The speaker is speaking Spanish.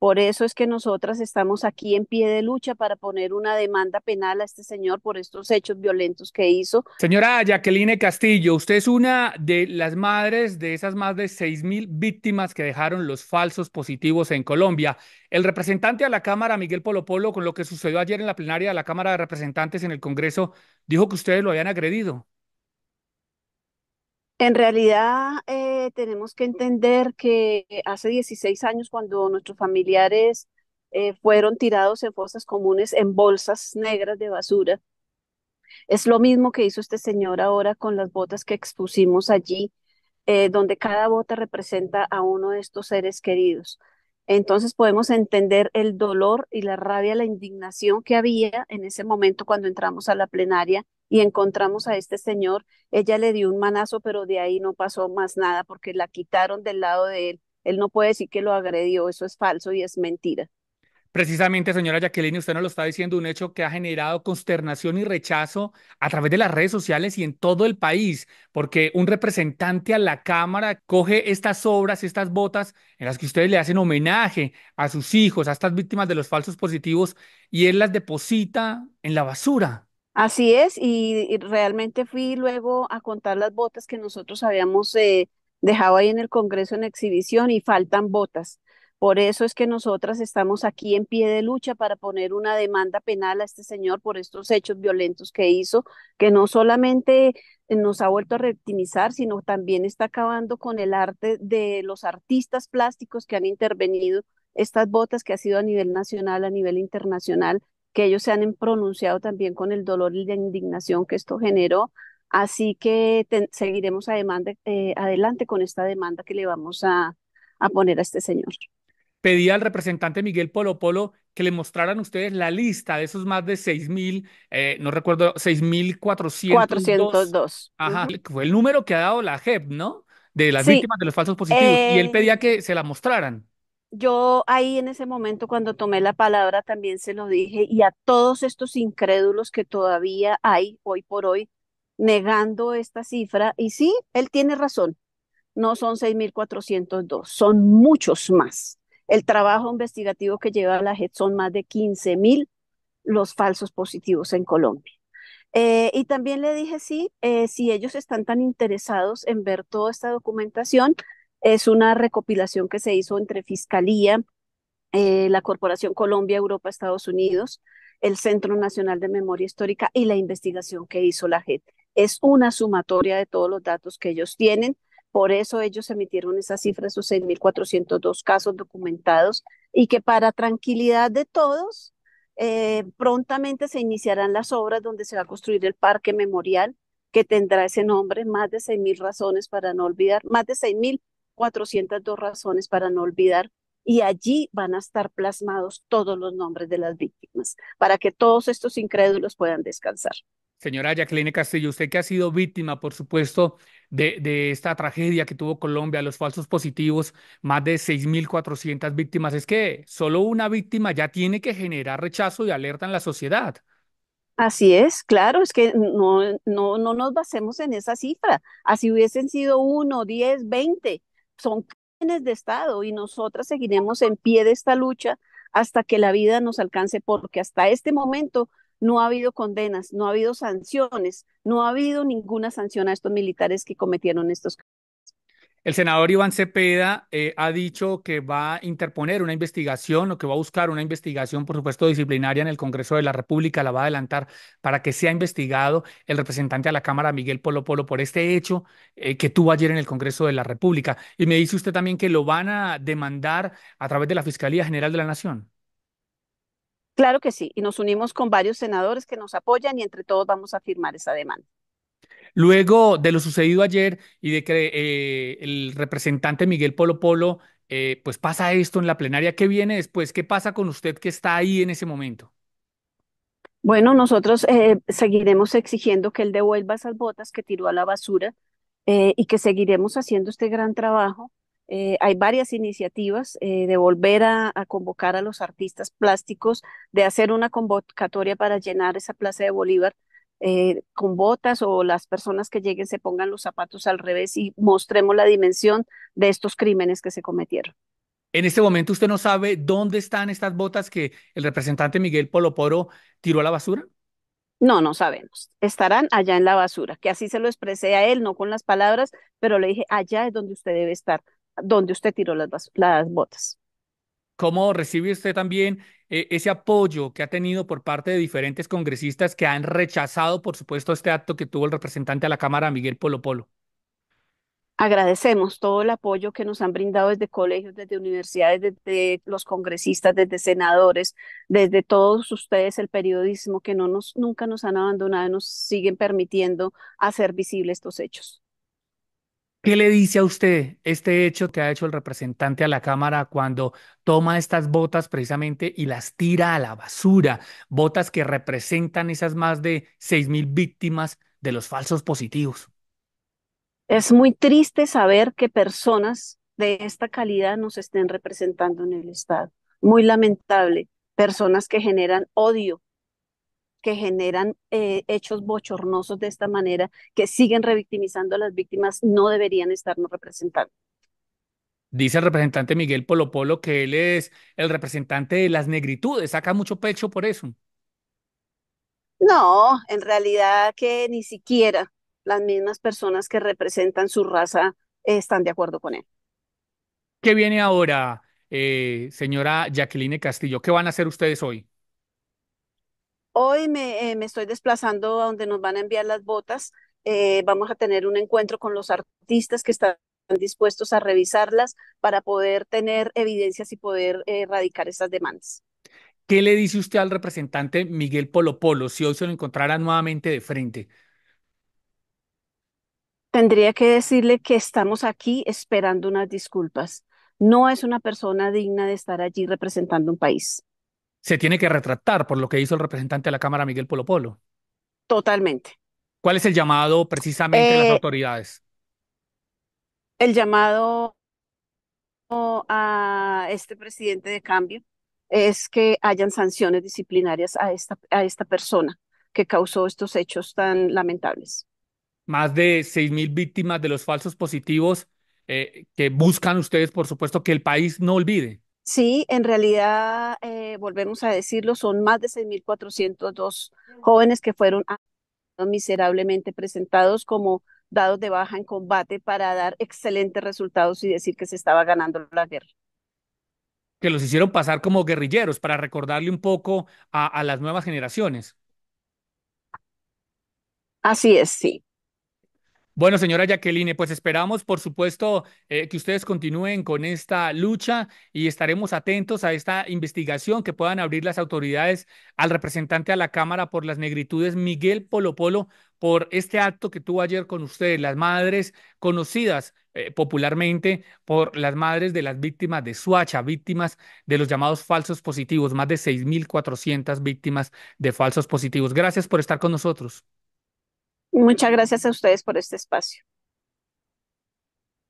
Por eso es que nosotras estamos aquí en pie de lucha para poner una demanda penal a este señor por estos hechos violentos que hizo. Señora Jacqueline Castillo, usted es una de las madres de esas más de mil víctimas que dejaron los falsos positivos en Colombia. El representante a la Cámara, Miguel Polopolo, con lo que sucedió ayer en la plenaria de la Cámara de Representantes en el Congreso, dijo que ustedes lo habían agredido. En realidad eh, tenemos que entender que hace 16 años cuando nuestros familiares eh, fueron tirados en fosas comunes en bolsas negras de basura, es lo mismo que hizo este señor ahora con las botas que expusimos allí, eh, donde cada bota representa a uno de estos seres queridos. Entonces podemos entender el dolor y la rabia, la indignación que había en ese momento cuando entramos a la plenaria y encontramos a este señor. Ella le dio un manazo, pero de ahí no pasó más nada porque la quitaron del lado de él. Él no puede decir que lo agredió, eso es falso y es mentira. Precisamente, señora Jacqueline, usted nos lo está diciendo, un hecho que ha generado consternación y rechazo a través de las redes sociales y en todo el país, porque un representante a la Cámara coge estas obras, estas botas en las que ustedes le hacen homenaje a sus hijos, a estas víctimas de los falsos positivos, y él las deposita en la basura. Así es, y, realmente fui luego a contar las botas que nosotros habíamos eh, dejado ahí en el Congreso en exhibición y faltan botas por eso es que nosotras estamos aquí en pie de lucha para poner una demanda penal a este señor por estos hechos violentos que hizo, que no solamente eh, nos ha vuelto a reptimizar, sino también está acabando con el arte de los artistas plásticos que han intervenido estas botas que ha sido a nivel nacional, a nivel internacional, que ellos se han pronunciado también con el dolor y la indignación que esto generó. Así que seguiremos eh, adelante con esta demanda que le vamos a, a poner a este señor pedía al representante Miguel Polo Polo que le mostraran ustedes la lista de esos más de 6.000, mil, eh, no recuerdo, 6.402. 402. Ajá, uh fue el número que ha dado la JEP, ¿no? De las víctimas de los falsos positivos. Y él eh, pedía que se la mostraran. Yo ahí en ese momento cuando tomé la palabra también se lo dije y a todos estos incrédulos que todavía hay hoy por hoy negando esta cifra. Y sí, él tiene razón, no son 6.402, son muchos más. El trabajo investigativo que lleva la JET son más de 15 mil los falsos positivos en Colombia. Eh, y también le dije, sí, eh, si ellos están tan interesados en ver toda esta documentación, es una recopilación que se hizo entre Fiscalía, eh, la Corporación Colombia, Europa, Estados Unidos, el Centro Nacional de Memoria Histórica y la investigación que hizo la JET. Es una sumatoria de todos los datos que ellos tienen por eso ellos emitieron esa cifra, esos 6.402 casos documentados, y que para tranquilidad de todos, eh, prontamente se iniciarán las obras donde se va a construir el parque memorial que tendrá ese nombre, más de 6.000 razones para no olvidar, más de 6.402 razones para no olvidar, y allí van a estar plasmados todos los nombres de las víctimas, para que todos estos incrédulos puedan descansar. Señora Jacqueline Castillo, usted que ha sido víctima, por supuesto, de, esta tragedia que tuvo Colombia, los falsos positivos, más de 6.400 víctimas, es que solo una víctima ya tiene que generar rechazo y alerta en la sociedad. Así es, claro, es que no, no, no nos basemos en esa cifra. Así hubiesen sido uno, diez, veinte, son crímenes de Estado y nosotras seguiremos en pie de esta lucha hasta que la vida nos alcance, porque hasta este momento no ha habido condenas, no ha habido sanciones, no ha habido ninguna sanción a estos militares que cometieron estos casos. El senador Iván Cepeda eh, ha dicho que va a interponer una investigación o que va a buscar una investigación, por supuesto, disciplinaria en el Congreso de la República. La va a adelantar para que sea investigado el representante a la Cámara, Miguel Polo Polo, por este hecho eh, que tuvo ayer en el Congreso de la República. Y me dice usted también que lo van a demandar a través de la Fiscalía General de la Nación. Claro que sí, y nos unimos con varios senadores que nos apoyan y entre todos vamos a firmar esa demanda. Luego de lo sucedido ayer y de que eh, el representante Miguel Polo Polo, eh, pues pasa esto en la plenaria, que viene después? ¿Qué pasa con usted que está ahí en ese momento? Bueno, nosotros eh, seguiremos exigiendo que él devuelva esas botas que tiró a la basura y que seguiremos haciendo este gran trabajo eh, hay varias iniciativas eh, de volver a, convocar a los artistas plásticos, de hacer una convocatoria para llenar esa plaza de Bolívar eh, con botas o las personas que lleguen se pongan los zapatos al revés y mostremos la dimensión de estos crímenes que se cometieron. En este momento usted no sabe dónde están estas botas que el representante Miguel Poloporo tiró a la basura. No, no sabemos. Estarán allá en la basura, que así se lo expresé a él, no con las palabras, pero le dije, allá es donde usted debe estar, donde usted tiró las, las botas. ¿Cómo recibe usted también e, ese apoyo que ha tenido por parte de diferentes congresistas que han rechazado, por supuesto, este acto que tuvo el representante a la Cámara, Miguel Polo Polo? Agradecemos todo el apoyo que nos han brindado desde colegios, desde universidades, desde los congresistas, desde senadores, desde todos ustedes, el periodismo que no nos, nunca nos han abandonado, nos siguen permitiendo hacer visibles estos hechos. ¿Qué le dice a usted este hecho que ha hecho el representante a la Cámara cuando toma estas botas precisamente y las tira a la basura? Botas que representan esas más de mil víctimas de los falsos positivos. Es muy triste saber que personas de esta calidad nos estén representando en el Estado. Muy lamentable. Personas que generan odio, que generan eh, hechos bochornosos de esta manera, que siguen revictimizando a las víctimas, no deberían estarnos representando. Dice el representante Miguel Polopolo que él es el representante de las negritudes, saca mucho pecho por eso. No, en realidad que ni siquiera las mismas personas que representan su raza están de acuerdo con él. ¿Qué viene ahora, eh, señora Jacqueline Castillo? ¿Qué van a hacer ustedes hoy? Hoy eh, me, estoy desplazando a donde nos van a enviar las botas. Eh, vamos a tener un encuentro con los artistas que están dispuestos a revisarlas para poder tener evidencias y poder eh, erradicar esas demandas. ¿Qué le dice usted al representante Miguel Polopolo si hoy se lo encontrara nuevamente de frente? Tendría que decirle que estamos aquí esperando unas disculpas. No es una persona digna de estar allí representando un país se tiene que retractar por lo que hizo el representante de la Cámara, Miguel Polo Polo. Totalmente. ¿Cuál es el llamado precisamente de las eh, autoridades? El llamado a este presidente de cambio es que hayan sanciones disciplinarias a esta, a esta persona que causó estos hechos tan lamentables. Más de mil víctimas de los falsos positivos eh, que buscan ustedes, por supuesto, que el país no olvide. Sí, en realidad eh, volvemos a decirlo, son más de 6.402 jóvenes que fueron miserablemente presentados como dados de baja en combate para dar excelentes resultados y decir que se estaba ganando la guerra. Que los hicieron pasar como guerrilleros para recordarle un poco a las nuevas generaciones. Así es, sí. Bueno, señora Jacqueline, pues esperamos, por supuesto, eh, que ustedes continúen con esta lucha y estaremos atentos a esta investigación que puedan abrir las autoridades al representante a la Cámara por las negritudes, Miguel Polo Polo, por este acto que tuvo ayer con ustedes, las madres conocidas eh, popularmente por las madres de las víctimas de Suacha, víctimas de los llamados falsos positivos, más de 6.400 víctimas de falsos positivos. Gracias por estar con nosotros. Muchas gracias a ustedes por este espacio.